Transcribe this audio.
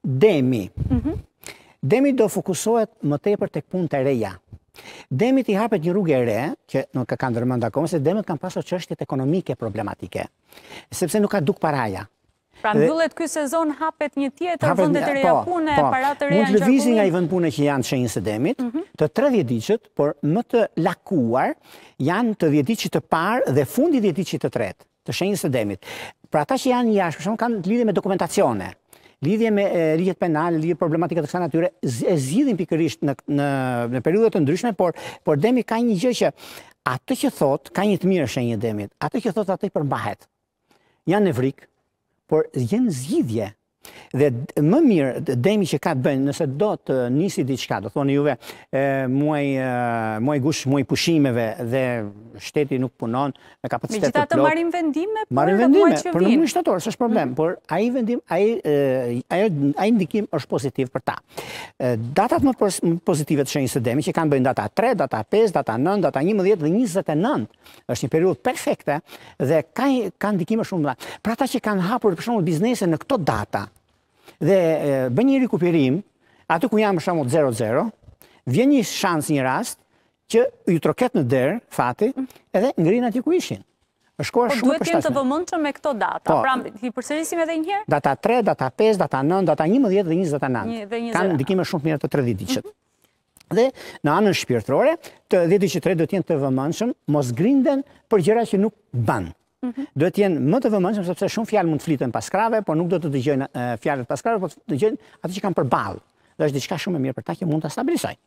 Demi. Mhm. Demi do fokusohet më tepër tek punta reja. Demit i hapet një rrugë e re, që nuk ka kanë dërmend akoma se demet kanë pasur çështjet ekonomike problematike. Sepse nuk ka duk paraja. Pra mbyllët këtë sezon hapet një tjetër vendet e reja po, pune po. para të reja Mund të lëvizin nga i vend pune që janë në shenjën e demit, mhm. të 30 ditësh, por më të lakuar janë të 10 ditësh të parë dhe fundi 10 ditësh të tretë të shenjës së demit. Pra ata që janë jashtë, për shkakun kanë të lidhën me dokumentacione lidhje me rrjet penale, lidhje problematika të kësaj natyre e zgjidhin pikërisht në në në periudha të ndryshme, por por demi ka një gjë që atë që thot ka një të mirë shenjë demit. Atë që thot atë i përmbahet. Janë në frik, por jenë zgjidhje dhe më mirë demi që ka të bëjnë nëse do të nisi diçka, do thoni juve e, muaj e, muaj gush, muaj pushimeve dhe shteti nuk punon me kapacitet të plot. Megjithatë marrim vendime për marim vendime, muaj që për në muaj shtator, është problem, mhm. por ai vendim, ai ai ai ndikim është pozitiv për ta. datat më, pos, më pozitive të shenjës së demi që kanë bëjnë data 3, data 5, data 9, data 11 dhe 29 është një periudhë perfekte dhe ka ka ndikime shumë të që kanë hapur për shembull biznese në këto data, dhe bë një rikupirim, atë ku jam përshamu 0-0, vjen një shans një rast, që ju troket në derë, fati, edhe ngrin ati ku ishin. Po duhet tim të vëmëndë me këto data, po. pra i përsërisim edhe herë. Data 3, data 5, data 9, data 11 dhe 29. Kanë ndikime shumë të mirë të të rëdhiti mhm. Dhe në anën shpirtrore, të 10 ditë që të jenë të vëmendshëm, mos grinden për gjera që nuk banë. Mhm. do të jenë më të vëmendshëm sepse shumë fjalë mund të flitën pas krave, por nuk do të dëgjojnë fjalët pas krave, por të dëgjojnë atë që kanë përballë. Dhe është diçka shumë e mirë për ta që mund ta stabilizojë.